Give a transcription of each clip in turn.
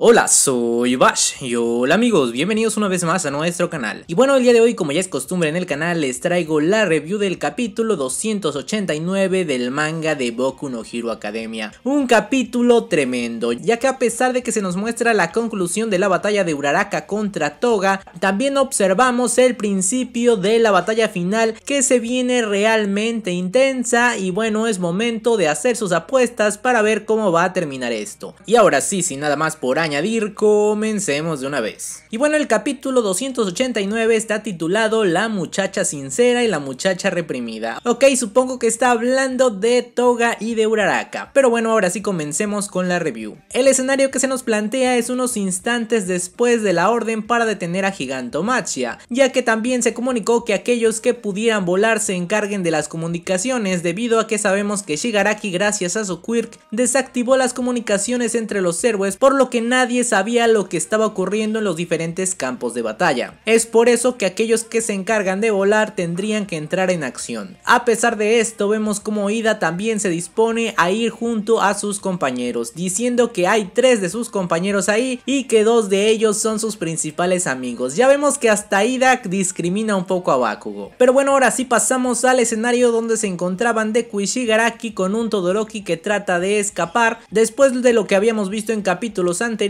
Hola, soy Bash y hola amigos, bienvenidos una vez más a nuestro canal. Y bueno, el día de hoy, como ya es costumbre en el canal, les traigo la review del capítulo 289 del manga de Boku no Hero Academia. Un capítulo tremendo, ya que a pesar de que se nos muestra la conclusión de la batalla de Uraraka contra Toga, también observamos el principio de la batalla final que se viene realmente intensa y bueno, es momento de hacer sus apuestas para ver cómo va a terminar esto. Y ahora sí, sin nada más por ahí, añadir, comencemos de una vez. Y bueno, el capítulo 289 está titulado La muchacha sincera y la muchacha reprimida. Ok, supongo que está hablando de Toga y de Uraraka, pero bueno, ahora sí comencemos con la review. El escenario que se nos plantea es unos instantes después de la orden para detener a Gigantomachia, ya que también se comunicó que aquellos que pudieran volar se encarguen de las comunicaciones debido a que sabemos que Shigaraki gracias a su quirk desactivó las comunicaciones entre los héroes por lo que nadie nadie sabía lo que estaba ocurriendo en los diferentes campos de batalla. Es por eso que aquellos que se encargan de volar tendrían que entrar en acción. A pesar de esto, vemos como Ida también se dispone a ir junto a sus compañeros, diciendo que hay tres de sus compañeros ahí y que dos de ellos son sus principales amigos. Ya vemos que hasta Ida discrimina un poco a Bakugo. Pero bueno, ahora sí pasamos al escenario donde se encontraban Deku y Shigaraki con un Todoroki que trata de escapar después de lo que habíamos visto en capítulos anteriores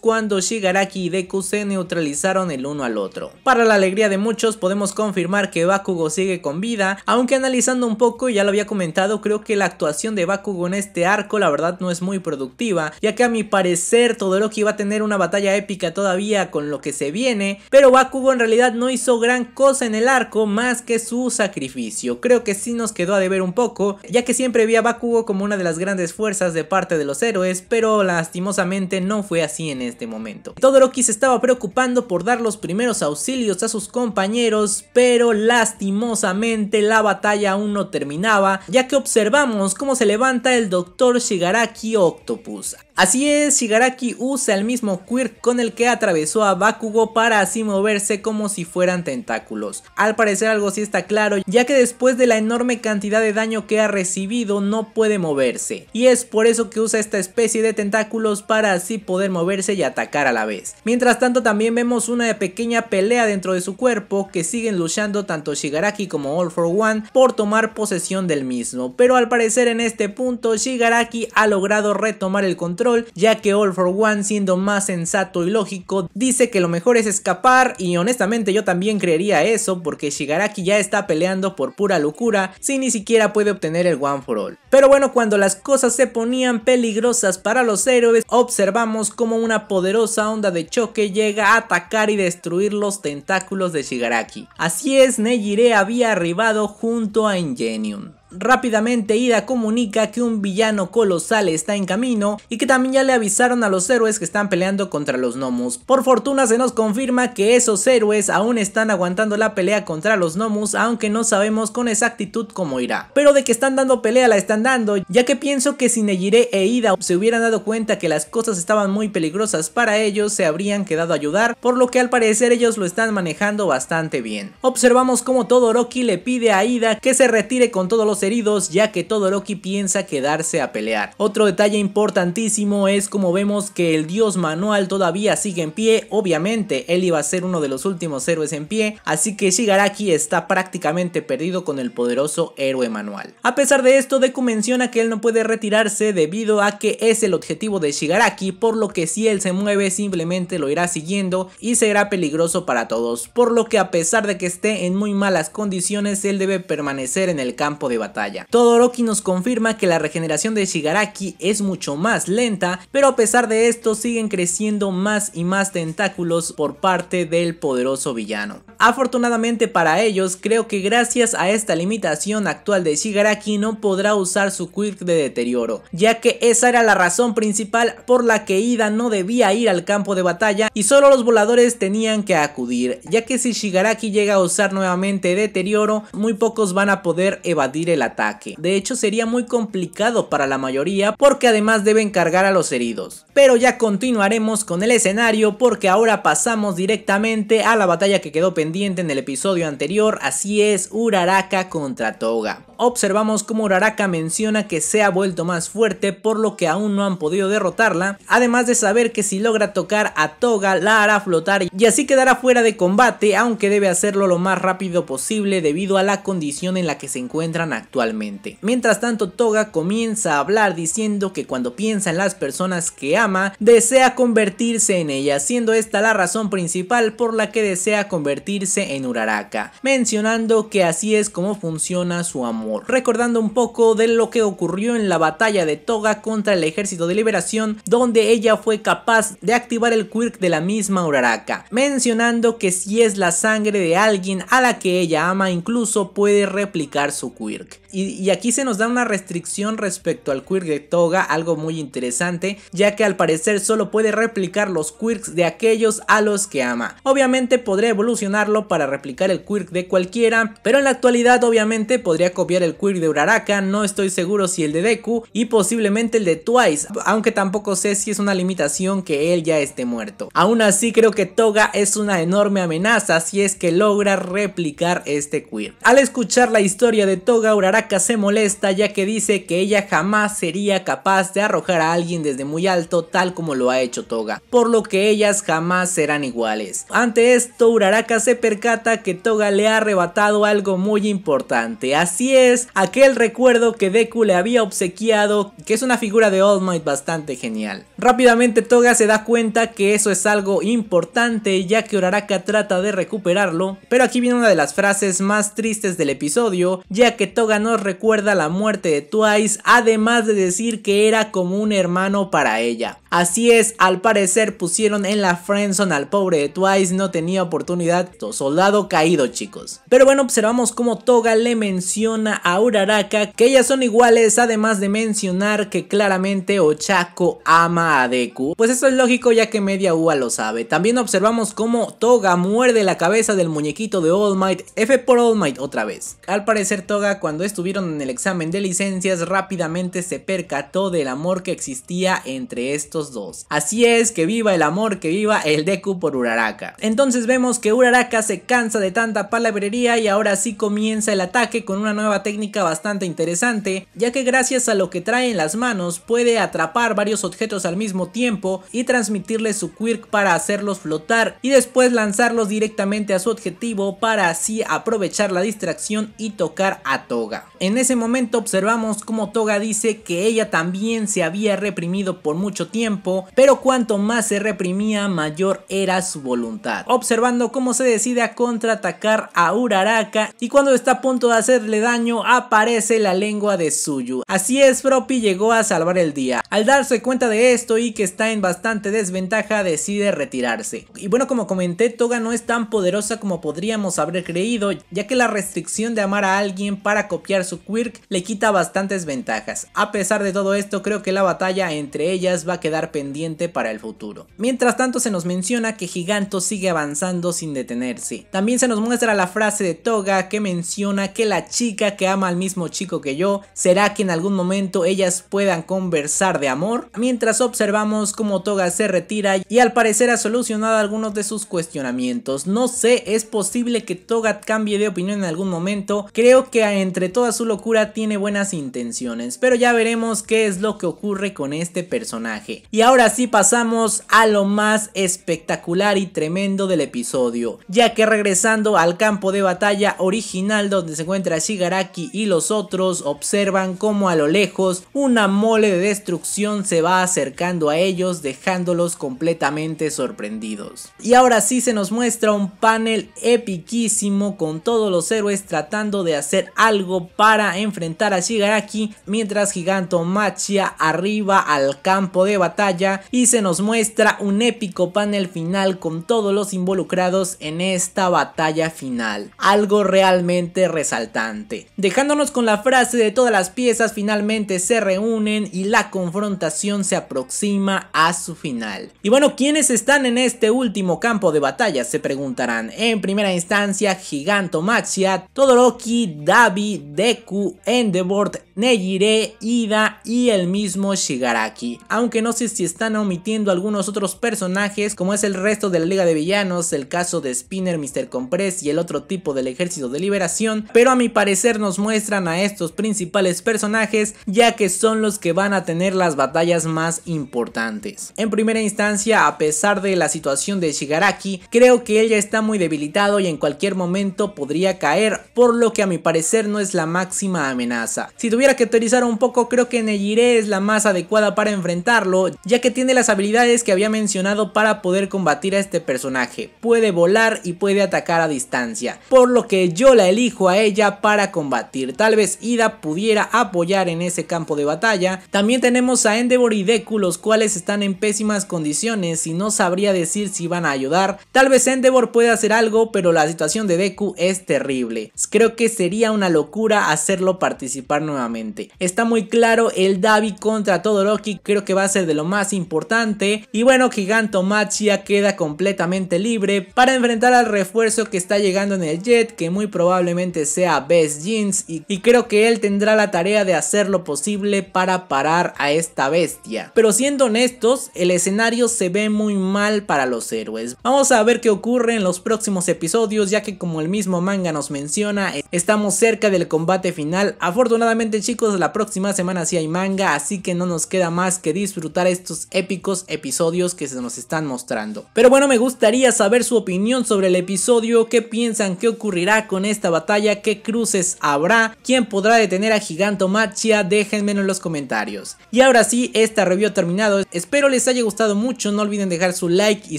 cuando Shigaraki y Deku se neutralizaron el uno al otro. Para la alegría de muchos podemos confirmar que Bakugo sigue con vida, aunque analizando un poco, ya lo había comentado, creo que la actuación de Bakugo en este arco la verdad no es muy productiva, ya que a mi parecer Todoroki va a tener una batalla épica todavía con lo que se viene, pero Bakugo en realidad no hizo gran cosa en el arco más que su sacrificio, creo que sí nos quedó a deber un poco, ya que siempre vi a Bakugo como una de las grandes fuerzas de parte de los héroes, pero lastimosamente no fue así en este momento. Todoroki se estaba preocupando por dar los primeros auxilios a sus compañeros, pero lastimosamente la batalla aún no terminaba, ya que observamos cómo se levanta el doctor Shigaraki Octopus. Así es, Shigaraki usa el mismo quirk con el que atravesó a Bakugo para así moverse como si fueran tentáculos. Al parecer algo sí está claro, ya que después de la enorme cantidad de daño que ha recibido no puede moverse. Y es por eso que usa esta especie de tentáculos para así poder moverse y atacar a la vez. Mientras tanto también vemos una pequeña pelea dentro de su cuerpo que siguen luchando tanto Shigaraki como All For One por tomar posesión del mismo, pero al parecer en este punto Shigaraki ha logrado retomar el control ya que All For One siendo más sensato y lógico dice que lo mejor es escapar y honestamente yo también creería eso porque Shigaraki ya está peleando por pura locura si ni siquiera puede obtener el One For All. Pero bueno cuando las cosas se ponían peligrosas para los héroes observamos como una poderosa onda de choque llega a atacar y destruir los tentáculos de Shigaraki. Así es, Nejire había arribado junto a Ingenium. Rápidamente Ida comunica que un villano colosal está en camino y que también ya le avisaron a los héroes que están peleando contra los gnomus. Por fortuna se nos confirma que esos héroes aún están aguantando la pelea contra los gnomus aunque no sabemos con exactitud cómo irá. Pero de que están dando pelea la están dando ya que pienso que si Nejire e Ida se hubieran dado cuenta que las cosas estaban muy peligrosas para ellos se habrían quedado a ayudar por lo que al parecer ellos lo están manejando bastante bien. Observamos como Rocky le pide a Ida que se retire con todos los heridos ya que todo que piensa quedarse a pelear. Otro detalle importantísimo es como vemos que el dios manual todavía sigue en pie, obviamente él iba a ser uno de los últimos héroes en pie, así que Shigaraki está prácticamente perdido con el poderoso héroe manual. A pesar de esto, Deku menciona que él no puede retirarse debido a que es el objetivo de Shigaraki, por lo que si él se mueve simplemente lo irá siguiendo y será peligroso para todos, por lo que a pesar de que esté en muy malas condiciones, él debe permanecer en el campo de batalla. Todo Todoroki nos confirma que la regeneración de Shigaraki es mucho más lenta, pero a pesar de esto siguen creciendo más y más tentáculos por parte del poderoso villano. Afortunadamente para ellos, creo que gracias a esta limitación actual de Shigaraki no podrá usar su Quirk de deterioro, ya que esa era la razón principal por la que Ida no debía ir al campo de batalla y solo los voladores tenían que acudir, ya que si Shigaraki llega a usar nuevamente deterioro, muy pocos van a poder evadir el ataque. De hecho sería muy complicado para la mayoría porque además deben cargar a los heridos. Pero ya continuaremos con el escenario porque ahora pasamos directamente a la batalla que quedó pendiente en el episodio anterior, así es Uraraka contra Toga observamos como Uraraka menciona que se ha vuelto más fuerte por lo que aún no han podido derrotarla, además de saber que si logra tocar a Toga la hará flotar y así quedará fuera de combate aunque debe hacerlo lo más rápido posible debido a la condición en la que se encuentran actualmente. Mientras tanto Toga comienza a hablar diciendo que cuando piensa en las personas que ama desea convertirse en ellas siendo esta la razón principal por la que desea convertirse en Uraraka, mencionando que así es como funciona su amor recordando un poco de lo que ocurrió en la batalla de Toga contra el ejército de liberación, donde ella fue capaz de activar el quirk de la misma Uraraka, mencionando que si es la sangre de alguien a la que ella ama, incluso puede replicar su quirk. Y, y aquí se nos da una restricción respecto al quirk de Toga, algo muy interesante, ya que al parecer solo puede replicar los quirks de aquellos a los que ama. Obviamente podría evolucionarlo para replicar el quirk de cualquiera, pero en la actualidad obviamente podría copiar el queer de Uraraka, no estoy seguro si el de Deku y posiblemente el de Twice, aunque tampoco sé si es una limitación que él ya esté muerto. Aún así creo que Toga es una enorme amenaza si es que logra replicar este queer. Al escuchar la historia de Toga, Uraraka se molesta ya que dice que ella jamás sería capaz de arrojar a alguien desde muy alto tal como lo ha hecho Toga, por lo que ellas jamás serán iguales. Ante esto, Uraraka se percata que Toga le ha arrebatado algo muy importante, así es aquel recuerdo que Deku le había obsequiado, que es una figura de All Might bastante genial. Rápidamente Toga se da cuenta que eso es algo importante ya que Uraraka trata de recuperarlo, pero aquí viene una de las frases más tristes del episodio, ya que Toga nos recuerda la muerte de Twice, además de decir que era como un hermano para ella. Así es, al parecer pusieron en la friendzone al pobre de Twice, no tenía oportunidad, soldado caído chicos. Pero bueno, observamos cómo Toga le menciona a Uraraka que ellas son iguales, además de mencionar que claramente Ochako ama a Deku. Pues eso es lógico ya que media uva lo sabe. También observamos cómo Toga muerde la cabeza del muñequito de All Might, F por All Might otra vez. Al parecer Toga cuando estuvieron en el examen de licencias rápidamente se percató del amor que existía entre estos dos. Así es, que viva el amor, que viva el Deku por Uraraka. Entonces vemos que Uraraka se cansa de tanta palabrería y ahora sí comienza el ataque con una nueva técnica bastante interesante, ya que gracias a lo que trae en las manos puede atrapar varios objetos al mismo tiempo y transmitirle su quirk para hacerlos flotar y después lanzarlos directamente a su objetivo para así aprovechar la distracción y tocar a Toga. En ese momento observamos como Toga dice que ella también se había reprimido por mucho tiempo pero cuanto más se reprimía mayor era su voluntad. Observando cómo se decide a contraatacar a Uraraka y cuando está a punto de hacerle daño aparece la lengua de Suyu. Así es, Froppy llegó a salvar el día. Al darse cuenta de esto y que está en bastante desventaja decide retirarse. Y bueno, como comenté, Toga no es tan poderosa como podríamos haber creído, ya que la restricción de amar a alguien para copiar su quirk le quita bastantes ventajas. A pesar de todo esto, creo que la batalla entre ellas va a quedar pendiente para el futuro. Mientras tanto se nos menciona que Giganto sigue avanzando sin detenerse. También se nos muestra la frase de Toga que menciona que la chica que ama al mismo chico que yo será que en algún momento ellas puedan conversar de amor. Mientras observamos cómo Toga se retira y al parecer ha solucionado algunos de sus cuestionamientos. No sé, es posible que Toga cambie de opinión en algún momento. Creo que entre toda su locura tiene buenas intenciones, pero ya veremos qué es lo que ocurre con este personaje. Y ahora sí pasamos a lo más espectacular y tremendo del episodio, ya que regresando al campo de batalla original donde se encuentra Shigaraki y los otros observan como a lo lejos una mole de destrucción se va acercando a ellos dejándolos completamente sorprendidos. Y ahora sí se nos muestra un panel epiquísimo con todos los héroes tratando de hacer algo para enfrentar a Shigaraki mientras Giganto Gigantomachia arriba al campo de batalla y se nos muestra un épico panel final con todos los involucrados en esta batalla final. Algo realmente resaltante. Dejándonos con la frase de todas las piezas finalmente se reúnen y la confrontación se aproxima a su final. Y bueno, ¿quiénes están en este último campo de batalla? Se preguntarán. En primera instancia, Giganto Maxia, Todoroki, Davi, Deku, Endeavor, Nejire, Ida y el mismo Shigaraki. Aunque no se si están omitiendo algunos otros personajes como es el resto de la Liga de Villanos, el caso de Spinner, Mr. Compress y el otro tipo del Ejército de Liberación, pero a mi parecer nos muestran a estos principales personajes ya que son los que van a tener las batallas más importantes. En primera instancia, a pesar de la situación de Shigaraki, creo que ella está muy debilitado y en cualquier momento podría caer, por lo que a mi parecer no es la máxima amenaza. Si tuviera que teorizar un poco, creo que Nejire es la más adecuada para enfrentarlo, ya que tiene las habilidades que había mencionado para poder combatir a este personaje. Puede volar y puede atacar a distancia, por lo que yo la elijo a ella para combatir. Tal vez Ida pudiera apoyar en ese campo de batalla. También tenemos a Endeavor y Deku, los cuales están en pésimas condiciones y no sabría decir si van a ayudar. Tal vez Endeavor puede hacer algo, pero la situación de Deku es terrible. Creo que sería una locura hacerlo participar nuevamente. Está muy claro el Davi contra todo Loki. creo que va a ser de lo más importante. Y bueno, Giganto ya queda completamente libre para enfrentar al refuerzo que está llegando en el Jet, que muy probablemente sea Best Jeans. Y, y creo que él tendrá la tarea de hacer lo posible para parar a esta bestia. Pero siendo honestos, el escenario se ve muy mal para los héroes. Vamos a ver qué ocurre en los próximos episodios, ya que como el mismo manga nos menciona, eh, estamos cerca del combate final. Afortunadamente chicos, la próxima semana sí hay manga, así que no nos queda más que disfrutar estos épicos episodios que se nos están mostrando. Pero bueno, me gustaría saber su opinión sobre el episodio, qué piensan ¿Qué ocurrirá con esta batalla, qué cruces habrá, quién podrá detener a Giganto Machia déjenmelo en los comentarios. Y ahora sí, esta review ha terminado, espero les haya gustado mucho, no olviden dejar su like y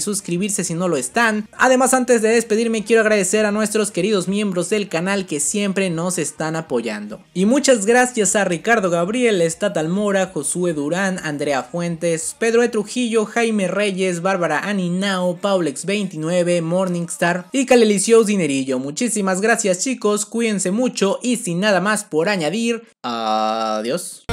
suscribirse si no lo están. Además, antes de despedirme, quiero agradecer a nuestros queridos miembros del canal que siempre nos están apoyando. Y muchas gracias a Ricardo Gabriel, Estatal Mora, Josué Durán, Andrea Fuentes, Pedro de Trujillo, Jaime Reyes, Bárbara Aninao, Paulex29, Morningstar y Calelicio Dinerillo. Muchísimas gracias chicos, cuídense mucho y sin nada más por añadir, adiós.